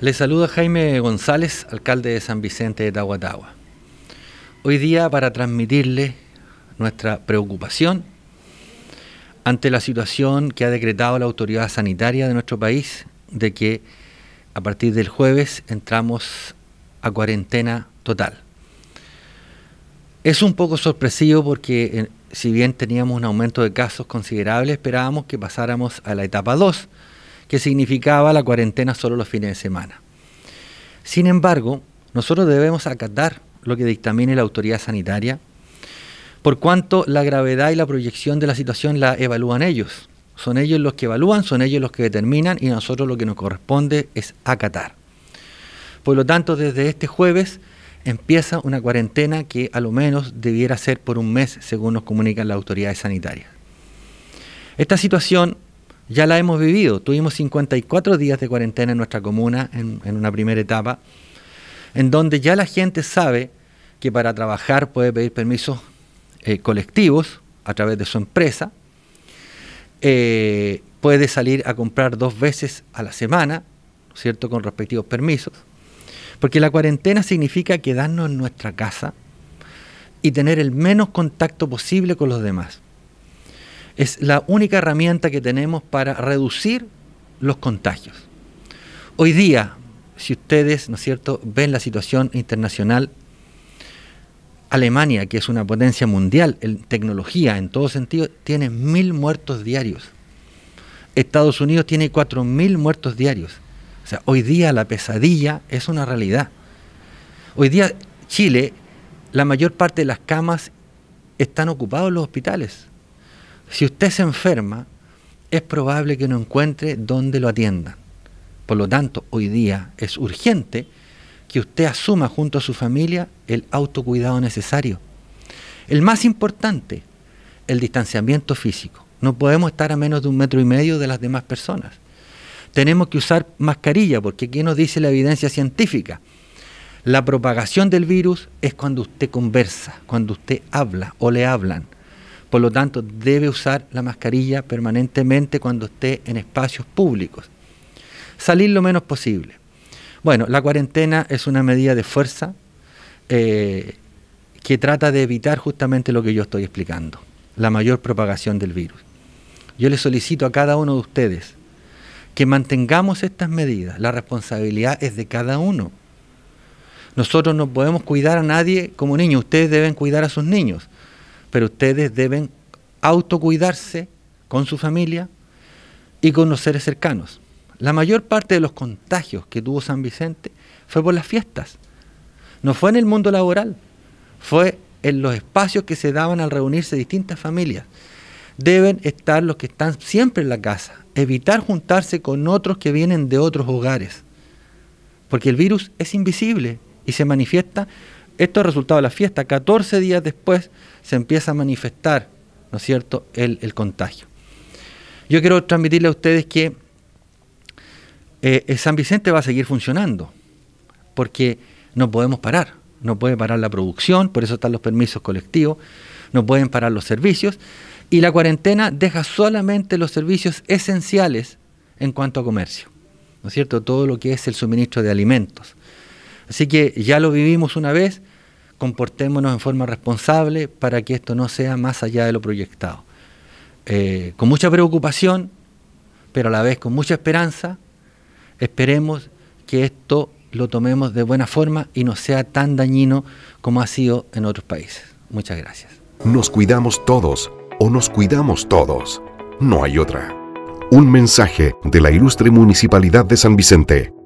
Le saluda Jaime González, alcalde de San Vicente de Tahuatahua. Hoy día para transmitirle nuestra preocupación ante la situación que ha decretado la autoridad sanitaria de nuestro país de que a partir del jueves entramos a cuarentena total. Es un poco sorpresivo porque eh, si bien teníamos un aumento de casos considerable, esperábamos que pasáramos a la etapa 2, que significaba la cuarentena solo los fines de semana. Sin embargo, nosotros debemos acatar lo que dictamine la autoridad sanitaria, por cuanto la gravedad y la proyección de la situación la evalúan ellos. Son ellos los que evalúan, son ellos los que determinan y nosotros lo que nos corresponde es acatar. Por lo tanto, desde este jueves empieza una cuarentena que a lo menos debiera ser por un mes, según nos comunican las autoridades sanitarias. Esta situación ya la hemos vivido. Tuvimos 54 días de cuarentena en nuestra comuna en, una primera etapa, en donde ya la gente sabe que para trabajar puede pedir permisos eh, colectivos a través de su empresa, eh, puede salir a comprar dos veces a la semana, ¿cierto? Con respectivos permisos. Porque la cuarentena significa quedarnos en nuestra casa y tener el menos contacto posible con los demás. Es la única herramienta que tenemos para reducir los contagios. Hoy día, si ustedes, ¿no es cierto?, ven la situación internacional, Alemania, que es una potencia mundial en tecnología en todo sentido, tiene mil muertos diarios. Estados Unidos tiene cuatro mil muertos diarios. O sea, hoy día la pesadilla es una realidad. Hoy día Chile, la mayor parte de las camas están ocupadas en los hospitales. Si usted se enferma, es probable que no encuentre dónde lo atiendan. Por lo tanto, hoy día es urgente que usted asuma junto a su familia el autocuidado necesario. El más importante, el distanciamiento físico. No podemos estar a menos de un metro y medio de las demás personas. Tenemos que usar mascarilla porque ¿qué nos dice la evidencia científica. La propagación del virus es cuando usted conversa, cuando usted habla o le hablan. Por lo tanto, debe usar la mascarilla permanentemente cuando esté en espacios públicos. Salir lo menos posible. Bueno, la cuarentena es una medida de fuerza eh, que trata de evitar justamente lo que yo estoy explicando, la mayor propagación del virus. Yo le solicito a cada uno de ustedes que mantengamos estas medidas. La responsabilidad es de cada uno. Nosotros no podemos cuidar a nadie como niños, ustedes deben cuidar a sus niños pero ustedes deben autocuidarse con su familia y con los seres cercanos. La mayor parte de los contagios que tuvo San Vicente fue por las fiestas. No fue en el mundo laboral, fue en los espacios que se daban al reunirse distintas familias. Deben estar los que están siempre en la casa, evitar juntarse con otros que vienen de otros hogares, porque el virus es invisible y se manifiesta esto es resultado de la fiesta. 14 días después se empieza a manifestar, ¿no es cierto?, el, contagio. Yo quiero transmitirle a ustedes que eh, eh, San Vicente va a seguir funcionando, porque no podemos parar. No puede parar la producción, por eso están los permisos colectivos, no pueden parar los servicios. Y la cuarentena deja solamente los servicios esenciales en cuanto a comercio, ¿no es cierto? Todo lo que es el suministro de alimentos. Así que ya lo vivimos una vez, comportémonos en forma responsable para que esto no sea más allá de lo proyectado. Eh, con mucha preocupación, pero a la vez con mucha esperanza, esperemos que esto lo tomemos de buena forma y no sea tan dañino como ha sido en otros países. Muchas gracias. Nos cuidamos todos o nos cuidamos todos. No hay otra. Un mensaje de la ilustre Municipalidad de San Vicente.